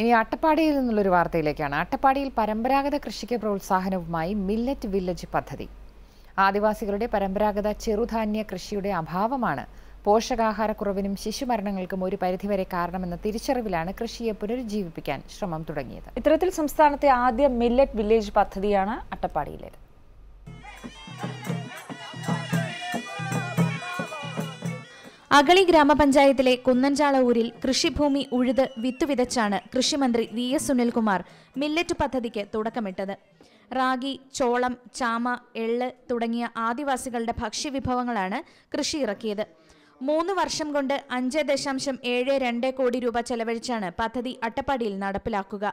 ഇനി അട്ടപ്പാടിയിൽ നിന്നുള്ളൊരു വാർത്തയിലേക്കാണ് അട്ടപ്പാടിയിൽ പരമ്പരാഗത കൃഷിക്ക് പ്രോത്സാഹനവുമായി മില്ലറ്റ് വില്ലേജ് പദ്ധതി ആദിവാസികളുടെ പരമ്പരാഗത ചെറുധാന്യ കൃഷിയുടെ അഭാവമാണ് പോഷകാഹാരക്കുറവിനും ശിശുമരണങ്ങൾക്കും ഒരു പരിധിവരെ കാരണമെന്ന തിരിച്ചറിവിലാണ് കൃഷിയെ പുനരുജ്ജീവിപ്പിക്കാൻ ശ്രമം തുടങ്ങിയത് ഇത്തരത്തിൽ സംസ്ഥാനത്തെ ആദ്യ മില്ലറ്റ് വില്ലേജ് പദ്ധതിയാണ് അട്ടപ്പാടിയിലേത് അഗളി ഗ്രാമപഞ്ചായത്തിലെ കുന്നഞ്ചാള ഊരിൽ കൃഷിഭൂമി ഉഴുത് വിത്തുവിതച്ചാണ് കൃഷിമന്ത്രി വി എസ് സുനിൽകുമാർ മില്ലറ്റ് പദ്ധതിക്ക് തുടക്കമിട്ടത് റാഗി ചോളം ചാമ എള്ള് തുടങ്ങിയ ആദിവാസികളുടെ ഭക്ഷ്യവിഭവങ്ങളാണ് കൃഷി ഇറക്കിയത് മൂന്ന് വർഷം കൊണ്ട് അഞ്ച് ദശാംശം ഏഴ് രണ്ട് കോടി രൂപ ചെലവഴിച്ചാണ് പദ്ധതി അട്ടപ്പാടിയിൽ നടപ്പിലാക്കുക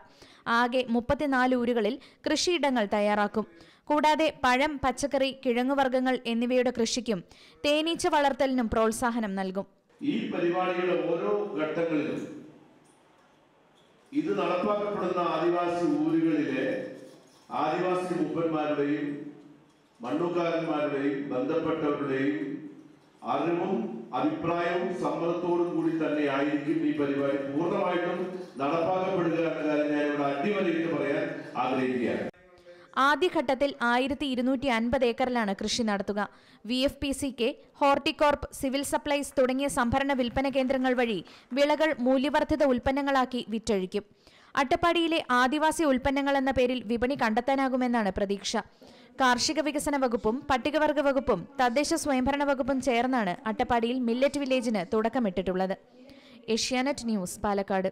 ആകെ മുപ്പത്തിനാല് ഊരുകളിൽ കൃഷിയിടങ്ങൾ തയ്യാറാക്കും കൂടാതെ പഴം പച്ചക്കറി കിഴങ്ങുവർഗ്ഗങ്ങൾ എന്നിവയുടെ കൃഷിക്കും തേനീച്ച വളർത്തലിനും പ്രോത്സാഹനം നൽകും ഈ പരിപാടിയുടെ ഓരോ ഘട്ടങ്ങളിലും ഇത് നടപ്പാക്കപ്പെടുന്ന ആദിവാസി ഊരുകളിലെ ആദിവാസി മുപ്പന്മാരുടെയും മണ്ണുകാരന്മാരുടെയും ബന്ധപ്പെട്ടവരുടെയും അറിവും അഭിപ്രായവും സമ്മതത്തോടും കൂടി തന്നെ ആയിരിക്കും ഈ പരിപാടി പൂർണ്ണമായിട്ടും നടപ്പാക്കപ്പെടുക എന്ന കാര്യം ഞാൻ ഇവിടെ അടിവരയിട്ട് പറയാൻ ആഗ്രഹിക്കുകയാണ് ആദ്യഘട്ടത്തിൽ ആയിരത്തി ഇരുന്നൂറ്റി അൻപത് ഏക്കറിലാണ് കൃഷി നടത്തുക V F P C K Horticorp civil supplies തുടങ്ങിയ സംഭരണ വിൽപ്പന കേന്ദ്രങ്ങൾ വഴി വിളകൾ മൂല്യവർദ്ധിത ഉൽപ്പന്നങ്ങളാക്കി വിറ്റഴിക്കും അട്ടപ്പാടിയിലെ ആദിവാസി ഉൽപ്പന്നങ്ങൾ എന്ന പേരിൽ വിപണി കണ്ടെത്താനാകുമെന്നാണ് പ്രതീക്ഷ കാർഷിക വികസന വകുപ്പും പട്ടികവർഗ വകുപ്പും തദ്ദേശ സ്വയംഭരണ വകുപ്പും ചേർന്നാണ് അട്ടപ്പാടിയിൽ മില്ലറ്റ് വില്ലേജിന് തുടക്കമിട്ടിട്ടുള്ളത് ഏഷ്യാനെറ്റ് ന്യൂസ് പാലക്കാട്